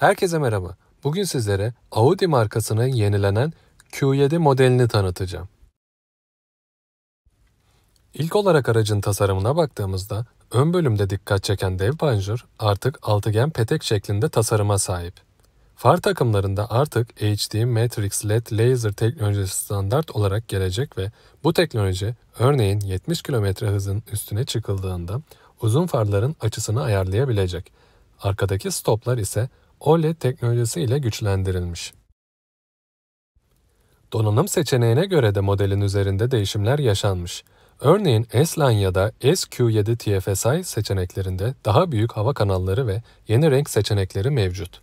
Herkese merhaba. Bugün sizlere Audi markasının yenilenen Q7 modelini tanıtacağım. İlk olarak aracın tasarımına baktığımızda ön bölümde dikkat çeken dev panjur artık altıgen petek şeklinde tasarıma sahip. Far takımlarında artık HD Matrix LED Laser teknolojisi standart olarak gelecek ve bu teknoloji örneğin 70 km hızın üstüne çıkıldığında uzun farların açısını ayarlayabilecek. Arkadaki stoplar ise OLED teknolojisi ile güçlendirilmiş. Donanım seçeneğine göre de modelin üzerinde değişimler yaşanmış. Örneğin S-Line ya da SQ7 TFSI seçeneklerinde daha büyük hava kanalları ve yeni renk seçenekleri mevcut.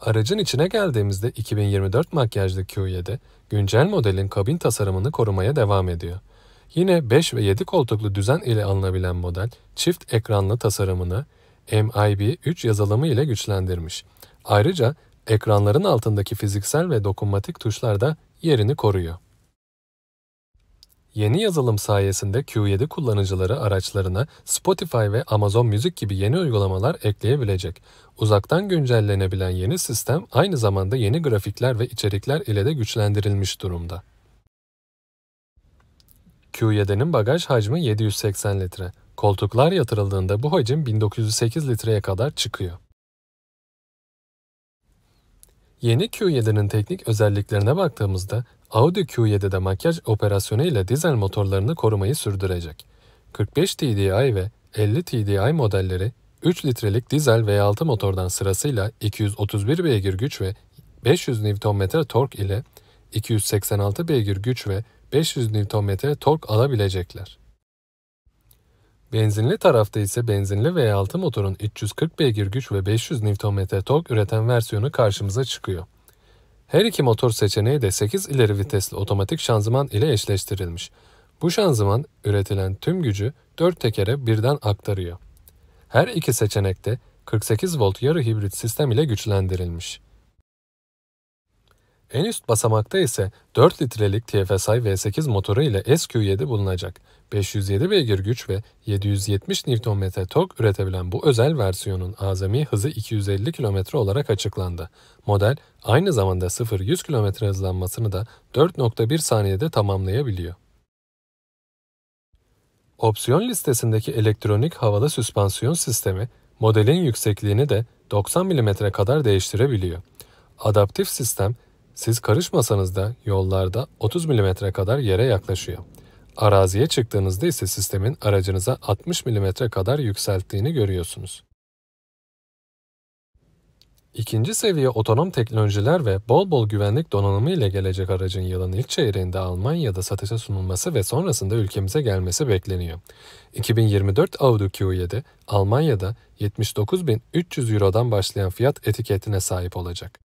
Aracın içine geldiğimizde 2024 makyajlı Q7, güncel modelin kabin tasarımını korumaya devam ediyor. Yine 5 ve 7 koltuklu düzen ile alınabilen model, çift ekranlı tasarımını, MIB-3 yazılımı ile güçlendirmiş. Ayrıca ekranların altındaki fiziksel ve dokunmatik tuşlar da yerini koruyor. Yeni yazılım sayesinde Q7 kullanıcıları araçlarına Spotify ve Amazon Müzik gibi yeni uygulamalar ekleyebilecek. Uzaktan güncellenebilen yeni sistem aynı zamanda yeni grafikler ve içerikler ile de güçlendirilmiş durumda. Q7'nin bagaj hacmi 780 litre. Koltuklar yatırıldığında bu hacim 1908 litreye kadar çıkıyor. Yeni Q7'nin teknik özelliklerine baktığımızda Audi Q7'de makyaj operasyonu ile dizel motorlarını korumayı sürdürecek. 45 TDI ve 50 TDI modelleri 3 litrelik dizel V6 motordan sırasıyla 231 beygir güç ve 500 Nm tork ile 286 beygir güç ve 500 Nm tork alabilecekler. Benzinli tarafta ise benzinli V6 motorun 340 beygir güç ve 500 Nm tork üreten versiyonu karşımıza çıkıyor. Her iki motor seçeneği de 8 ileri vitesli otomatik şanzıman ile eşleştirilmiş. Bu şanzıman üretilen tüm gücü 4 tekere birden aktarıyor. Her iki seçenekte 48 volt yarı hibrit sistem ile güçlendirilmiş. En üst basamakta ise 4 litrelik TFSI V8 motoru ile SQ7 bulunacak. 507 beygir güç ve 770 Nm tork üretebilen bu özel versiyonun azami hızı 250 km olarak açıklandı. Model aynı zamanda 0-100 km hızlanmasını da 4.1 saniyede tamamlayabiliyor. Opsiyon listesindeki elektronik havalı süspansiyon sistemi modelin yüksekliğini de 90 mm kadar değiştirebiliyor. Adaptif sistem siz karışmasanız da yollarda 30 mm kadar yere yaklaşıyor. Araziye çıktığınızda ise sistemin aracınıza 60 mm kadar yükselttiğini görüyorsunuz. İkinci seviye otonom teknolojiler ve bol bol güvenlik donanımı ile gelecek aracın yılın ilk çeyreğinde Almanya'da satışa sunulması ve sonrasında ülkemize gelmesi bekleniyor. 2024 Audi Q7 Almanya'da 79.300 Euro'dan başlayan fiyat etiketine sahip olacak.